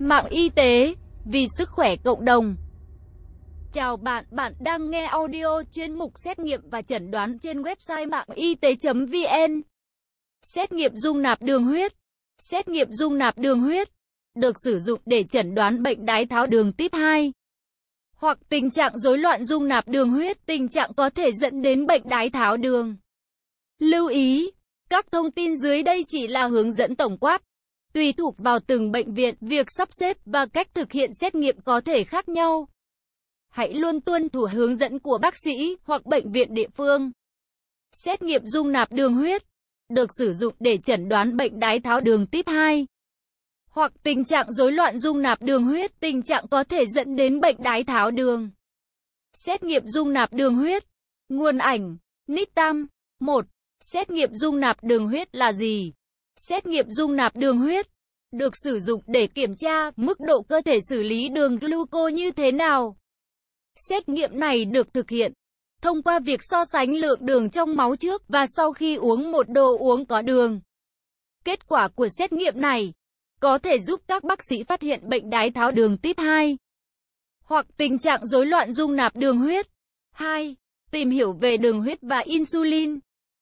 mạng y tế, vì sức khỏe cộng đồng. Chào bạn, bạn đang nghe audio chuyên mục xét nghiệm và chẩn đoán trên website mạng y tế.vn. Xét nghiệm dung nạp đường huyết Xét nghiệm dung nạp đường huyết được sử dụng để chẩn đoán bệnh đái tháo đường tiếp 2 hoặc tình trạng rối loạn dung nạp đường huyết, tình trạng có thể dẫn đến bệnh đái tháo đường. Lưu ý, các thông tin dưới đây chỉ là hướng dẫn tổng quát Tùy thuộc vào từng bệnh viện, việc sắp xếp và cách thực hiện xét nghiệm có thể khác nhau. Hãy luôn tuân thủ hướng dẫn của bác sĩ hoặc bệnh viện địa phương. Xét nghiệm dung nạp đường huyết được sử dụng để chẩn đoán bệnh đái tháo đường tiếp 2 hoặc tình trạng rối loạn dung nạp đường huyết, tình trạng có thể dẫn đến bệnh đái tháo đường. Xét nghiệm dung nạp đường huyết. Nguồn ảnh: Nít Tam. 1. Xét nghiệm dung nạp đường huyết là gì? Xét nghiệm dung nạp đường huyết được sử dụng để kiểm tra mức độ cơ thể xử lý đường gluco như thế nào. Xét nghiệm này được thực hiện thông qua việc so sánh lượng đường trong máu trước và sau khi uống một đồ uống có đường. Kết quả của xét nghiệm này có thể giúp các bác sĩ phát hiện bệnh đái tháo đường tiếp 2 hoặc tình trạng rối loạn dung nạp đường huyết. 2. Tìm hiểu về đường huyết và insulin.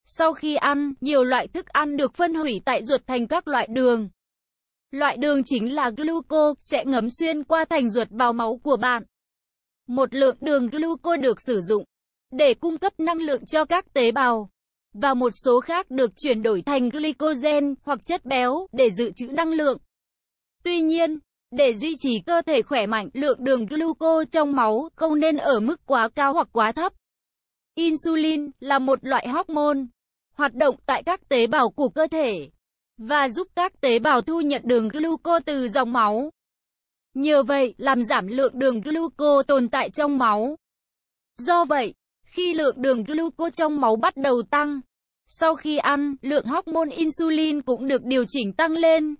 Sau khi ăn, nhiều loại thức ăn được phân hủy tại ruột thành các loại đường. Loại đường chính là gluco, sẽ ngấm xuyên qua thành ruột vào máu của bạn. Một lượng đường gluco được sử dụng để cung cấp năng lượng cho các tế bào và một số khác được chuyển đổi thành glycogen hoặc chất béo để dự trữ năng lượng. Tuy nhiên, để duy trì cơ thể khỏe mạnh, lượng đường gluco trong máu không nên ở mức quá cao hoặc quá thấp. Insulin là một loại hormone hoạt động tại các tế bào của cơ thể và giúp các tế bào thu nhận đường gluco từ dòng máu. Nhờ vậy, làm giảm lượng đường gluco tồn tại trong máu. Do vậy, khi lượng đường gluco trong máu bắt đầu tăng, sau khi ăn, lượng hormone insulin cũng được điều chỉnh tăng lên.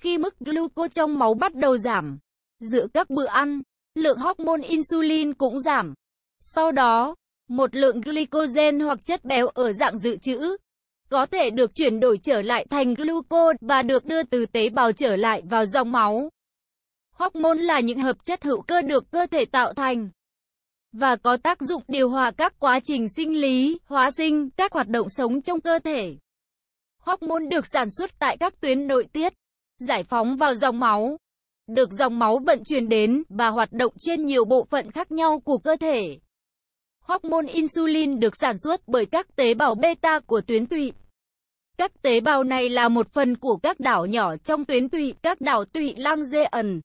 Khi mức gluco trong máu bắt đầu giảm, giữa các bữa ăn, lượng hormone insulin cũng giảm. Sau đó, một lượng glycogen hoặc chất béo ở dạng dự trữ có thể được chuyển đổi trở lại thành gluco và được đưa từ tế bào trở lại vào dòng máu. Hormone là những hợp chất hữu cơ được cơ thể tạo thành và có tác dụng điều hòa các quá trình sinh lý, hóa sinh, các hoạt động sống trong cơ thể. Hormone được sản xuất tại các tuyến nội tiết, giải phóng vào dòng máu, được dòng máu vận chuyển đến và hoạt động trên nhiều bộ phận khác nhau của cơ thể. Hormone insulin được sản xuất bởi các tế bào beta của tuyến tụy. Các tế bào này là một phần của các đảo nhỏ trong tuyến tụy, các đảo tụy lang dê ẩn.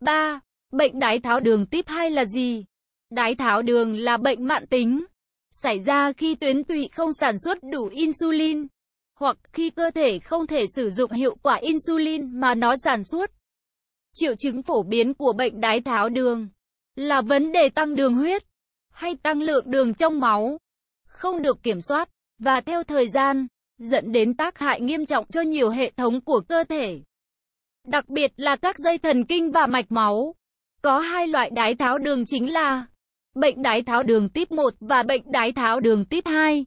3. Bệnh đái tháo đường tiếp 2 là gì? Đái tháo đường là bệnh mạn tính, xảy ra khi tuyến tụy không sản xuất đủ insulin, hoặc khi cơ thể không thể sử dụng hiệu quả insulin mà nó sản xuất. Triệu chứng phổ biến của bệnh đái tháo đường là vấn đề tăng đường huyết, hay tăng lượng đường trong máu, không được kiểm soát, và theo thời gian, dẫn đến tác hại nghiêm trọng cho nhiều hệ thống của cơ thể. Đặc biệt là các dây thần kinh và mạch máu. Có hai loại đái tháo đường chính là bệnh đái tháo đường tiếp 1 và bệnh đái tháo đường tiếp 2.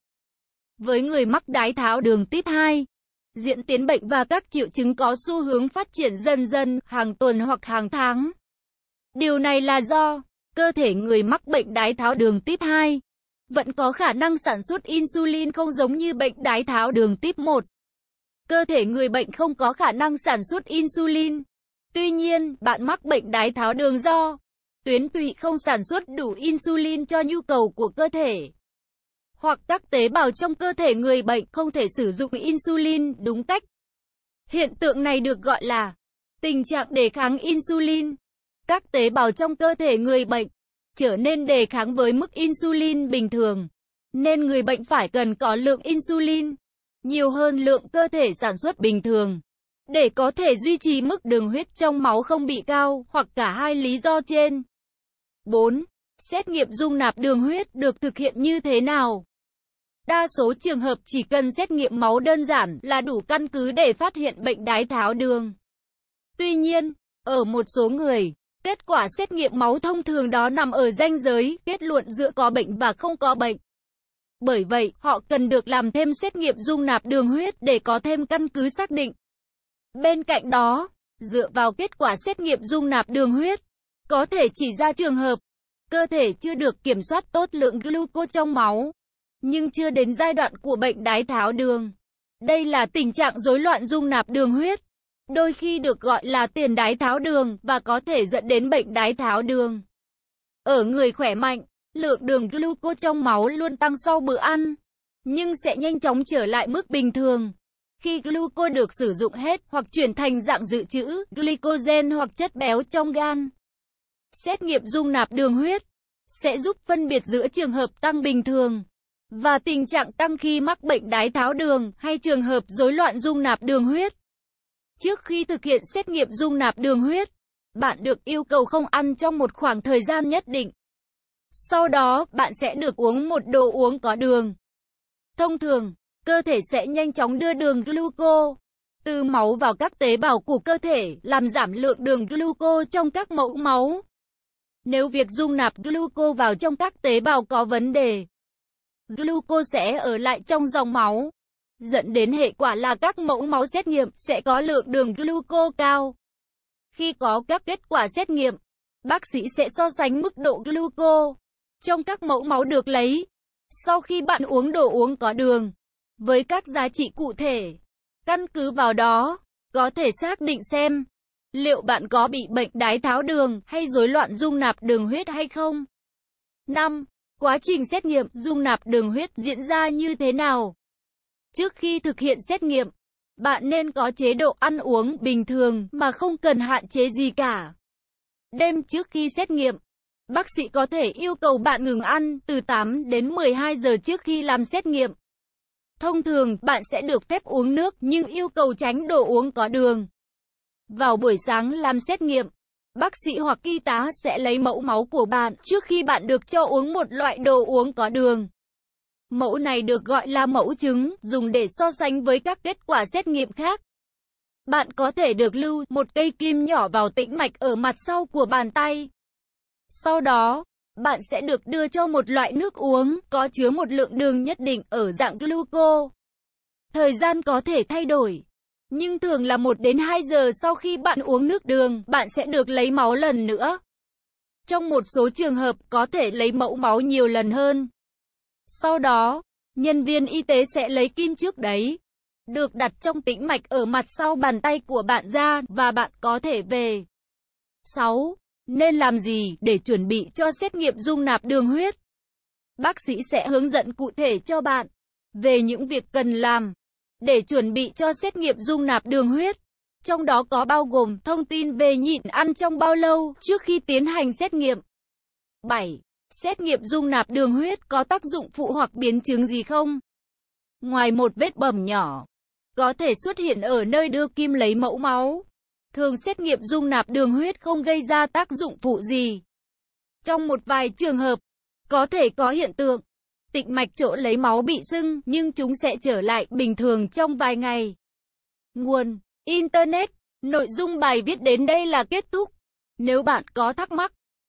Với người mắc đái tháo đường tiếp 2, diễn tiến bệnh và các triệu chứng có xu hướng phát triển dần dần hàng tuần hoặc hàng tháng. Điều này là do Cơ thể người mắc bệnh đái tháo đường tiếp 2 vẫn có khả năng sản xuất insulin không giống như bệnh đái tháo đường tiếp 1. Cơ thể người bệnh không có khả năng sản xuất insulin. Tuy nhiên, bạn mắc bệnh đái tháo đường do tuyến tụy không sản xuất đủ insulin cho nhu cầu của cơ thể. Hoặc các tế bào trong cơ thể người bệnh không thể sử dụng insulin đúng cách. Hiện tượng này được gọi là tình trạng đề kháng insulin các tế bào trong cơ thể người bệnh trở nên đề kháng với mức insulin bình thường, nên người bệnh phải cần có lượng insulin nhiều hơn lượng cơ thể sản xuất bình thường để có thể duy trì mức đường huyết trong máu không bị cao hoặc cả hai lý do trên. 4. Xét nghiệm dung nạp đường huyết được thực hiện như thế nào? Đa số trường hợp chỉ cần xét nghiệm máu đơn giản là đủ căn cứ để phát hiện bệnh đái tháo đường. Tuy nhiên, ở một số người, Kết quả xét nghiệm máu thông thường đó nằm ở ranh giới, kết luận giữa có bệnh và không có bệnh. Bởi vậy, họ cần được làm thêm xét nghiệm dung nạp đường huyết để có thêm căn cứ xác định. Bên cạnh đó, dựa vào kết quả xét nghiệm dung nạp đường huyết, có thể chỉ ra trường hợp cơ thể chưa được kiểm soát tốt lượng glucose trong máu, nhưng chưa đến giai đoạn của bệnh đái tháo đường. Đây là tình trạng rối loạn dung nạp đường huyết đôi khi được gọi là tiền đái tháo đường và có thể dẫn đến bệnh đái tháo đường. Ở người khỏe mạnh, lượng đường glucose trong máu luôn tăng sau bữa ăn, nhưng sẽ nhanh chóng trở lại mức bình thường. Khi glucose được sử dụng hết hoặc chuyển thành dạng dự trữ, glycogen hoặc chất béo trong gan. Xét nghiệm dung nạp đường huyết sẽ giúp phân biệt giữa trường hợp tăng bình thường và tình trạng tăng khi mắc bệnh đái tháo đường hay trường hợp rối loạn dung nạp đường huyết. Trước khi thực hiện xét nghiệm dung nạp đường huyết, bạn được yêu cầu không ăn trong một khoảng thời gian nhất định. Sau đó, bạn sẽ được uống một đồ uống có đường. Thông thường, cơ thể sẽ nhanh chóng đưa đường gluco từ máu vào các tế bào của cơ thể, làm giảm lượng đường gluco trong các mẫu máu. Nếu việc dung nạp gluco vào trong các tế bào có vấn đề, gluco sẽ ở lại trong dòng máu dẫn đến hệ quả là các mẫu máu xét nghiệm sẽ có lượng đường gluco cao. Khi có các kết quả xét nghiệm, bác sĩ sẽ so sánh mức độ gluco trong các mẫu máu được lấy sau khi bạn uống đồ uống có đường với các giá trị cụ thể. Căn cứ vào đó, có thể xác định xem liệu bạn có bị bệnh đái tháo đường hay rối loạn dung nạp đường huyết hay không. 5. Quá trình xét nghiệm dung nạp đường huyết diễn ra như thế nào? Trước khi thực hiện xét nghiệm, bạn nên có chế độ ăn uống bình thường mà không cần hạn chế gì cả. Đêm trước khi xét nghiệm, bác sĩ có thể yêu cầu bạn ngừng ăn từ 8 đến 12 giờ trước khi làm xét nghiệm. Thông thường, bạn sẽ được phép uống nước nhưng yêu cầu tránh đồ uống có đường. Vào buổi sáng làm xét nghiệm, bác sĩ hoặc y tá sẽ lấy mẫu máu của bạn trước khi bạn được cho uống một loại đồ uống có đường. Mẫu này được gọi là mẫu chứng dùng để so sánh với các kết quả xét nghiệm khác. Bạn có thể được lưu một cây kim nhỏ vào tĩnh mạch ở mặt sau của bàn tay. Sau đó, bạn sẽ được đưa cho một loại nước uống có chứa một lượng đường nhất định ở dạng gluco. Thời gian có thể thay đổi, nhưng thường là 1 đến 2 giờ sau khi bạn uống nước đường, bạn sẽ được lấy máu lần nữa. Trong một số trường hợp có thể lấy mẫu máu nhiều lần hơn. Sau đó, nhân viên y tế sẽ lấy kim trước đấy, được đặt trong tĩnh mạch ở mặt sau bàn tay của bạn ra và bạn có thể về. 6. Nên làm gì để chuẩn bị cho xét nghiệm dung nạp đường huyết? Bác sĩ sẽ hướng dẫn cụ thể cho bạn về những việc cần làm để chuẩn bị cho xét nghiệm dung nạp đường huyết. Trong đó có bao gồm thông tin về nhịn ăn trong bao lâu trước khi tiến hành xét nghiệm. 7. Xét nghiệm dung nạp đường huyết có tác dụng phụ hoặc biến chứng gì không? Ngoài một vết bầm nhỏ, có thể xuất hiện ở nơi đưa kim lấy mẫu máu. Thường xét nghiệm dung nạp đường huyết không gây ra tác dụng phụ gì. Trong một vài trường hợp, có thể có hiện tượng tịch mạch chỗ lấy máu bị sưng nhưng chúng sẽ trở lại bình thường trong vài ngày. Nguồn Internet Nội dung bài viết đến đây là kết thúc. Nếu bạn có thắc mắc